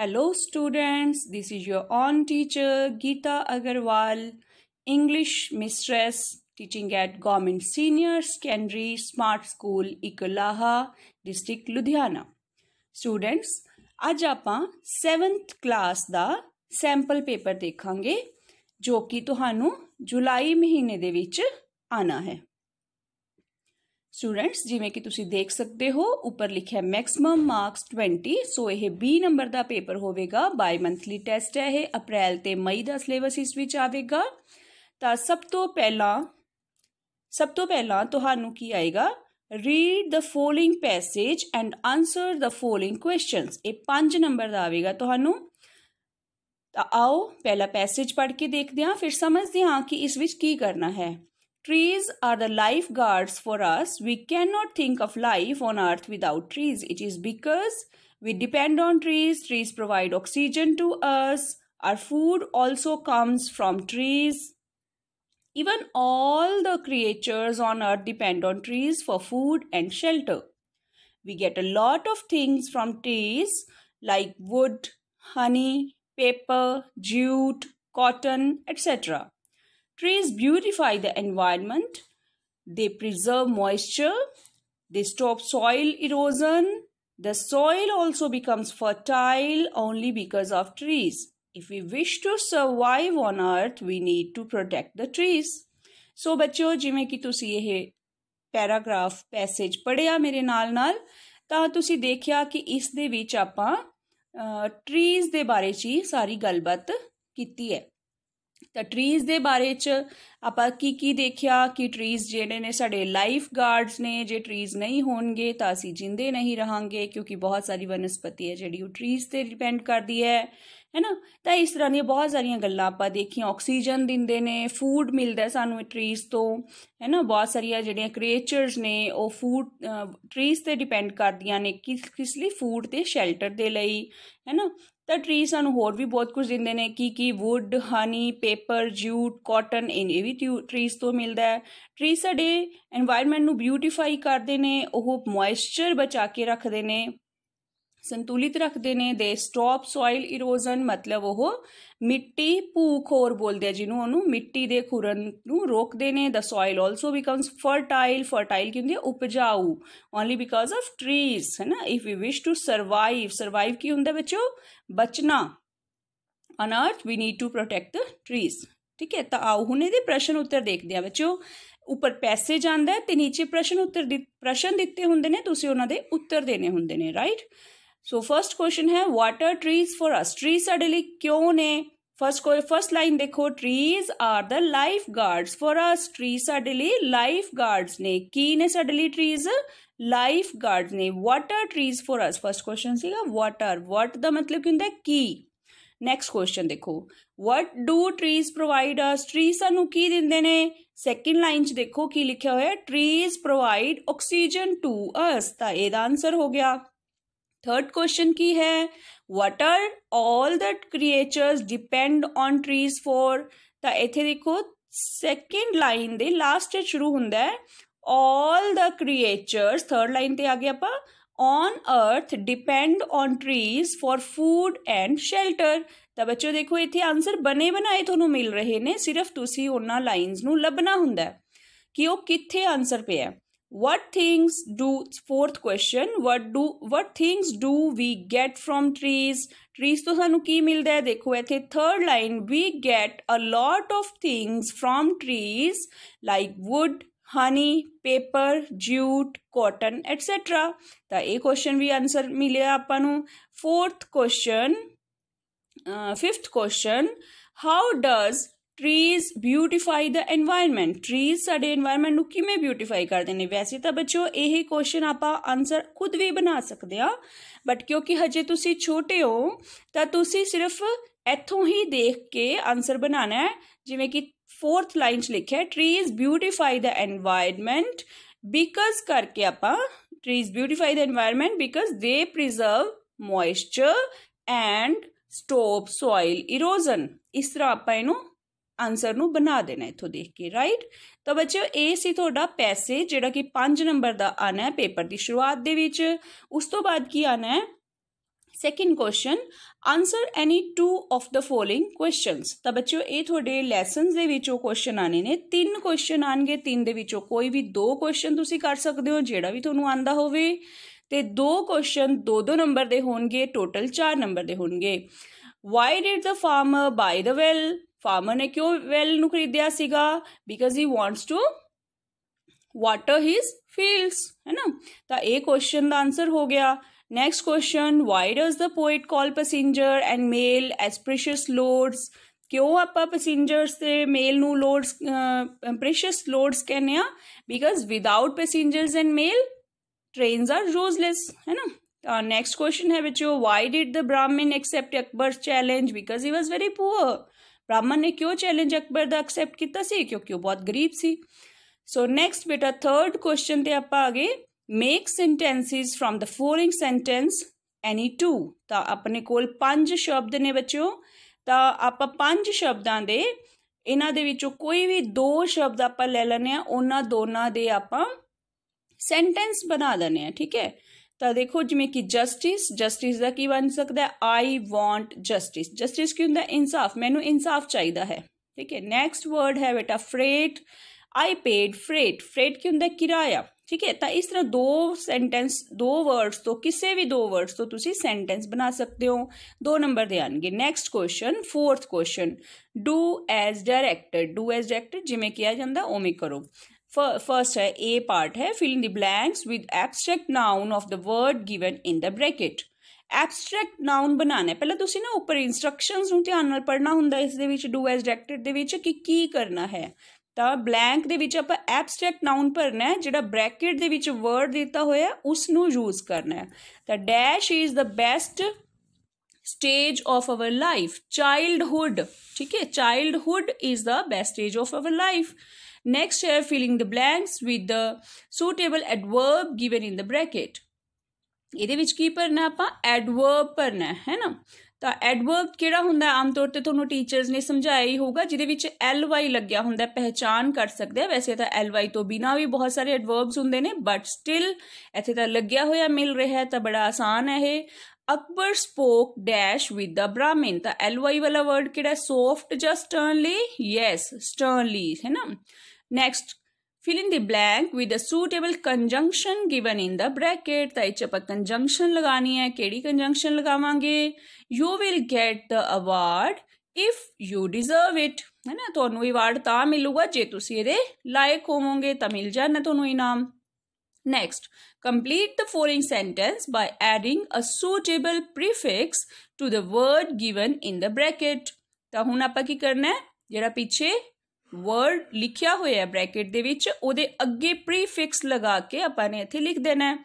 Hello students this is your own teacher Geeta Agarwal English mistress teaching at government senior secondary smart school Iklaha district Ludhiana students आज आप seventh class का sample paper देखा जो कि तहानू जुलाई महीने के आना है स्टूडेंट्स जिमें कि तुम देख सकते हो उपर लिखे मैक्सीम मार्क्स ट्वेंटी सो यह बी नंबर का पेपर होगा बाय मंथली टैसट है यह अप्रैल तो मई का सिलेबस इस आएगा तो सब तो पहला सब तो पहला तो की आएगा read the following passage and answer the following question ये पाँच नंबर का आएगा तो आओ पहला पैसेज पढ़ के देखते हैं हाँ, फिर समझते हाँ कि इस करना है Trees are the lifeguards for us. We cannot think of life on earth without trees. It is because we depend on trees. Trees provide oxygen to us. Our food also comes from trees. Even all the creatures on earth depend on trees for food and shelter. We get a lot of things from trees like wood, honey, paper, jute, cotton, etc. Trees beautify the environment. They preserve moisture. They stop soil erosion. The soil also becomes fertile only because of trees. If we wish to survive on earth, we need to protect the trees. so bachcho so ki tusi eh paragraph passage padhya mere naal naal ta tusi dekhya ki is de vich ਦੇ trees de bare ch hi sari gal bat kiti hai ਤਾਂ trees ਦੇ ਬਾਰੇ ਚ ਆਪਾਂ ਕੀ ਕੀ ਦੇਖਿਆ ਕਿ trees ਜਿਹੜੇ ਨੇ ਸਾਡੇ ਲਾਈਫ ਗਾਰਡਸ ਨੇ ਜੇ ਟਰੀਜ਼ ਨਹੀਂ ਹੋਣਗੇ ਤਾਂ ਅਸੀਂ ਜਿੰਦੇ ਨਹੀਂ ਰਹਾਂਗੇ ਕਿਉਂਕਿ ਬਹੁਤ ਸਾਰੀ ਵਨਸਪਤੀ ਹੈ ਜਿਹੜੀ ਉਹ ਟਰੀਜ਼ ਤੇ ਡਿਪੈਂਡ ਕਰਦੀ ਹੈ ਹੈਨਾ ਤਾਂ ਇਸ ਤਰ੍ਹਾਂ ਦੀਆਂ ਬਹੁਤ ਸਾਰੀਆਂ ਗੱਲਾਂ ਆਪਾਂ ਦੇਖੀਆਂ ਆਕਸੀਜਨ ਦਿੰਦੇ ਨੇ ਫੂਡ ਮਿਲਦਾ ਸਾਨੂੰ ਟਰੀਜ਼ ਤੋਂ ਹੈਨਾ ਬਹੁਤ ਸਾਰੀਆਂ ਜਿਹੜੀਆਂ ਕ੍ਰੀਏਚਰਸ ਨੇ ਉਹ ਫੂਡ ਟਰੀਜ਼ ਤੇ ਡਿਪੈਂਡ ਕਰਦੀਆਂ ਨੇ ਕਿਸ ਕਿਸ ਲਈ ਫੂਡ ਤੇ ਸ਼ੈਲਟਰ ਦੇ ਲਈ ਹੈਨਾ ਤਾਂ ਟਰੀ ਸਾਨੂੰ ਹੋਰ ਵੀ ਬਹੁਤ ਕੁਝ ਦਿੰਦੇ ਨੇ ਕੀ ਕੀ wood honey paper jute cotton ਇਨ ਇਹ ਵੀ ਟਰੀਸ ਤੋਂ ਮਿਲਦਾ ਹੈ ਟਰੀ ਸਾਡੇ এনवायरमेंट ਨੂੰ ਬਿਊਟੀਫਾਈ ਕਰਦੇ ਨੇ ਉਹ ਮੋਇਸਚਰ ਬਚਾ ਕੇ ਰੱਖਦੇ ਨੇ संतुलित रखते ने दे स्टॉप सॉइल इरोजन मतलब वह मिट्टी भूखोर बोलते हैं जिन्होंने मिट्टी के खुरन रोकते हैं the soil also becomes fertile fertile की होंगी उपजाऊ ओनली बिकॉज ऑफ ट्रीज है ना if you wish to survive survive की होंगे बचो बचना on earth we need to protect the trees ठीक है तो आओ हूँ ये प्रश्न उत्तर देखते हैं बचो उपर पैसे जाता है तो नीचे प्रश्न उत्तर दि प्रश्न दिते होंगे ने तो उन्होंने उत्तर देने होंगे ने राइट सो फर्स्ट क्वेश्चन है water trees for us trees suddenly क्यों ने फर्स्ट फर्स्ट लाइन देखो trees are the life guards for us trees suddenly life guards ने की ने सडनली ट्रीज लाइफ गार्ड ने water trees for us first question सीगा water what the मतलब क्यों होंगे की क्वेश्चन देखो what do trees provide us tree सू की देंगे ने सैकेंड लाइन च देखो की लिखा हुआ है trees provide oxygen to us तो यह आंसर हो गया थर्ड क्वेश्चन की है what are all the creatures depend on trees for तो इतने देखो सैकेंड लाइन दे लास्ट शुरू होंगे all the creatures third line पर आ गए आप on earth depend on trees for food and shelter तो बच्चों देखो इतने आंसर बने बनाए थोनों मिल रहे हैं सिर्फ तुम्हें उन्होंने लाइनज़ न होंगे कि वह कितने आंसर पे है what things do fourth question what do what things do we get from trees trees to ਸਾਨੂੰ milde ਮਿਲਦਾ ਹੈ ਦੇਖੋ third line we get a lot of things from trees like wood honey paper jute cotton etc Ta a question we answer mila ਆਪਾਂ fourth question uh, fifth question how does trees beautify the environment trees साढ़े environment किमें beautify करते हैं वैसे तो बचो यही question आप आंसर खुद भी बना सकते हैं बट क्योंकि हजे तुम छोटे हो तो सिर्फ इतों ही देख के आंसर बनाना है जिमें कि फोर्थ लाइन च लिखे trees beautify the environment because करके आप trees beautify the environment because they preserve moisture and stop soil erosion इस तरह आपू आंसर बना देना इतों देख के राइट तो बचे ये थोड़ा पैसे जो कि पांच नंबर का आना है पेपर की शुरुआत उस तो बाद की आना है second question answer any two of the following question तो बचे ये थोड़े लैसन के क्वेश्चन आने ने तीन क्वेश्चन आने तीन के कोई भी दो क्वेश्चन कर सकते हो जो भी थोड़ा आता हो दो क्वेश्चन दो दो नंबर के होगे टोटल चार नंबर के हो गए why did the farmer buy the well farmer ਨੇ ਕਿਉਂ ਵੈਲ ਨੂੰ ਖਰੀਦਿਆ ਸੀਗਾ because he wants to water his fields ਹੈ ਨਾ ਤਾਂ ਇਹ ਕੁਐਸਚਨ ਦਾ ਆਨਸਰ ਹੋ ਗਿਆ next question why does the poet call passenger and mail as precious loads ਕਿਉਂ ਆਪਾਂ ਪੈਸੇਂਜਰਸ ਤੇ ਮੇਲ ਨੂੰ ਲੋਡਸ ਪ੍ਰੈਸ਼ੀਅਸ ਲੋਡਸ ਕਹਿੰਦੇ ਆ because without passengers and mail trains are useless है ना uh, next question है बच्चों why did the brahmin accept akbar's challenge because he was very poor ब्राह्मण ने क्यों चैलेंज अकबर का एक्सैप्ट किया क्योंकि वह बहुत गरीब से सो नैक्सट बेटा थर्ड क्वेश्चन से आप आगे make sentences from the following sentence any two तो अपने को शब्द ने बचो तो आप शब्दों के इन कोई भी दो शब्द आप लैं उन्होंने दोनों आप सेंटेंस बना दें ठीक है देखो ਦੇਖੋ कि जस्टिस ਜਸਟਿਸ ਜਸਟਿਸ ਦਾ ਕੀ ਬਣ ਸਕਦਾ ਆਈ ਵਾਂਟ ਜਸਟਿਸ ਜਸਟਿਸ ਕੀ ਹੁੰਦਾ ਇਨਸਾਫ ਮੈਨੂੰ ਇਨਸਾਫ ਚਾਹੀਦਾ ਹੈ ਠੀਕ ਹੈ ਨੈਕਸਟ ਵਰਡ ਹੈ ਬੇਟਾ freight I paid freight freight की होंगे किराया ठीक है तो इस तरह दो सेंटेंस दो वर्ड्स तो किसी भी दो वर्ड्स तो तुम सेंटेंस बना सकते हो दो नंबर दे आएंगे next question fourth question do as directed do as directed जिमें किया जाता उमें करो फर्स्ट है ए पार्ट है fill in the blanks with abstract noun of the word given in the bracket abstract noun ਬਣਾਣਾ ਹੈ ਪਹਿਲਾਂ ਤੁਸੀਂ ਨਾ ਉੱਪਰ ਇਨਸਟਰਕਸ਼ਨਸ ਨੂੰ ਧਿਆਨ ਨਾਲ ਪੜ੍ਹਨਾ ਹੁੰਦਾ ਇਸ ਦੇ ਵਿੱਚ ਡੂ ਐਸ ਡਾਇਰੈਕਟਡ ਦੇ ਵਿੱਚ ਕਿ ਕੀ ਕਰਨਾ ਹੈ ਤਾਂ ਬਲੈਂਕ ਦੇ ਵਿੱਚ ਆਪਾਂ ਐਬਸਟ੍ਰੈਕਟ ਨਾਉਨ ਭਰਨਾ ਹੈ ਜਿਹੜਾ ਬ੍ਰੈਕਟ ਦੇ ਵਿੱਚ ਵਰਡ ਦਿੱਤਾ ਹੋਇਆ ਉਸ ਨੂੰ ਯੂਜ਼ ਕਰਨਾ ਹੈ ਤਾਂ dash is the best stage of our life childhood ठीक है childhood is the best stage of our life next है filling the blanks with the suitable adverb given in the bracket ये की भरना आप एडवर्ब भरना है ना तो एडवर्ब कि आम तौर पर थोड़ा टीचर्स ने समझाया ही होगा जिद एल वाई लग्या हों पहचान कर सकते हैं वैसे तो एल वाई तो बिना भी बहुत सारे एडवर्ब्स होंगे ने बट स्टिल इतने तो लग्या हुआ मिल रहा है तो बड़ा आसान है Akbar spoke dash with the Brahmin the L Y वाला वर्ड केड़ा soft just sternly yes sternly है ना next fill in the blank with a suitable conjunction given in the bracket तो इस कंजंक्शन लगानी है केड़ी कंजंक्शन लगावे you will get the award if you deserve it है ना तो अवार्ड तो मिलेगा जे तुम ये लायक होवोंगे तो मिल जाना थोनू इनाम Next, complete the following sentence by adding a suitable prefix to the word given in the bracket. ਤਾਂ ਹੁਣ ਆਪਾਂ ਕੀ ਕਰਨਾ ਹੈ ਜਿਹੜਾ ਪਿੱਛੇ ਵਰਡ ਲਿਖਿਆ ਹੋਇਆ ਹੈ ਬ੍ਰੈਕਟ ਦੇ ਵਿੱਚ ਉਹਦੇ ਅੱਗੇ ਪ੍ਰੀਫਿਕਸ ਲਗਾ ਕੇ ਆਪਾਂ ਨੇ ਇੱਥੇ ਲਿਖ ਦੇਣਾ ਹੈ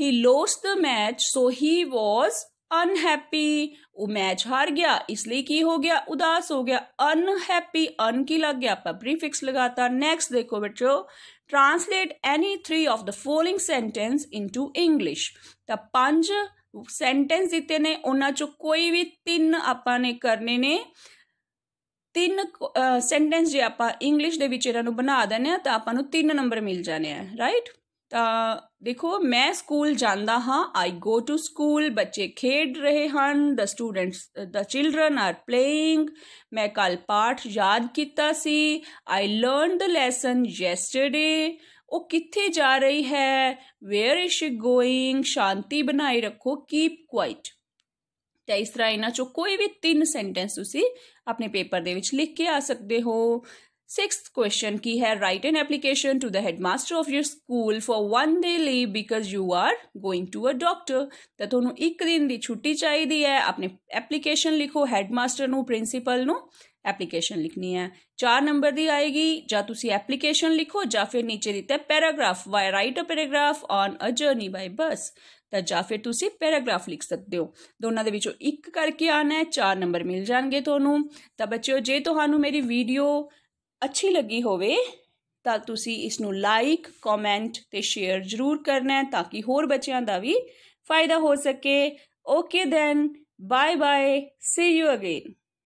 he lost the match so he was unhappy वो मैच हार गया इसलिए की हो गया उदास हो गया अनहैप्पी अन की लग गया पर प्रीफिक्स लगाता नेक्स्ट देखो बच्चों translate any three of the following sentence into English तो पांच सेंटेंस दिते ने उन्होंने कोई भी तीन आपने करने ने तीन सेंटेंस जो आप इंग्लिश के बना देने तो आप तीन नंबर मिल जाने हैं राइट right? ਦੇਖੋ ਮੈਂ ਸਕੂਲ ਜਾਂਦਾ ਹਾਂ ਆਈ ਗੋ ਟੂ ਸਕੂਲ ਬੱਚੇ ਖੇਡ ਰਹੇ ਹਨ the students the children are playing ਮੈਂ ਕੱਲ ਪਾਠ ਯਾਦ ਕੀਤਾ ਸੀ I learned the lesson yesterday ਉਹ ਕਿੱਥੇ ਜਾ ਰਹੀ ਹੈ ਵੇਅਰ ਇਜ਼ ਸ਼ੀ ਗੋਇੰਗ ਸ਼ਾਂਤੀ ਬਣਾਈ ਰੱਖੋ ਕੀਪ ਕੁਆਇਟ ਤਾਂ ਇਸ ਤਰ੍ਹਾਂ ਇਹਨਾਂ ਚੋਂ ਕੋਈ ਵੀ ਤਿੰਨ ਸੈਂਟੈਂਸ ਤੁਸੀਂ ਆਪਣੇ ਪੇਪਰ ਦੇ ਵਿੱਚ ਲਿਖ ਕੇ ਆ ਸਕਦੇ ਹੋ सिक्स क्वेश्चन की है write an application to the headmaster of your school for one day leave because you are going to a doctor ਤਾਂ ਤੁਹਾਨੂੰ ਇੱਕ ਦਿਨ ਦੀ ਛੁੱਟੀ ਚਾਹੀਦੀ ਹੈ ਆਪਣੇ ਐਪਲੀਕੇਸ਼ਨ ਲਿਖੋ ਹੈਡਮਾਸਟਰ ਨੂੰ ਪ੍ਰਿੰਸੀਪਲ ਨੂੰ ਐਪਲੀਕੇਸ਼ਨ ਲਿਖਣੀ ਹੈ 4 ਨੰਬਰ ਦੀ ਆਏਗੀ ਜਾਂ ਤੁਸੀਂ ਐਪਲੀਕੇਸ਼ਨ ਲਿਖੋ ਜਾਂ ਫਿਰ ਨੀਚੇ ਦਿੱਤਾ ਪੈਰਾਗ੍ਰਾਫ ਵਾਈ write a paragraph on a journey by bus ਤਾਂ ਜਾਂ ਫਿਰ ਤੁਸੀਂ ਪੈਰਾਗ੍ਰਾਫ ਲਿਖ ਸਕਦੇ ਹੋ ਦੋਨਾਂ ਦੇ ਵਿੱਚੋਂ ਇੱਕ ਕਰਕੇ ਆਣਾ ਹੈ 4 ਨੰਬਰ ਮਿਲ ਜਾਣਗੇ ਤੁਹਾਨੂੰ ਤਾਂ ਬੱਚਿਓ ਜੇ ਤੁਹਾਨੂੰ ਮੇਰੀ ਵੀਡੀਓ ਅੱਛੀ ਲੱਗੀ ਹੋਵੇ ਤਾਂ ਤੁਸੀਂ ਇਸ ਨੂੰ ਲਾਈਕ ਕਮੈਂਟ ਤੇ ਸ਼ੇਅਰ ਜ਼ਰੂਰ ਕਰਨਾ ਤਾਂ ਕਿ ਹੋਰ ਬੱਚਿਆਂ ਦਾ ਵੀ ਫਾਇਦਾ ਹੋ ਸਕੇ okay then bye bye see you again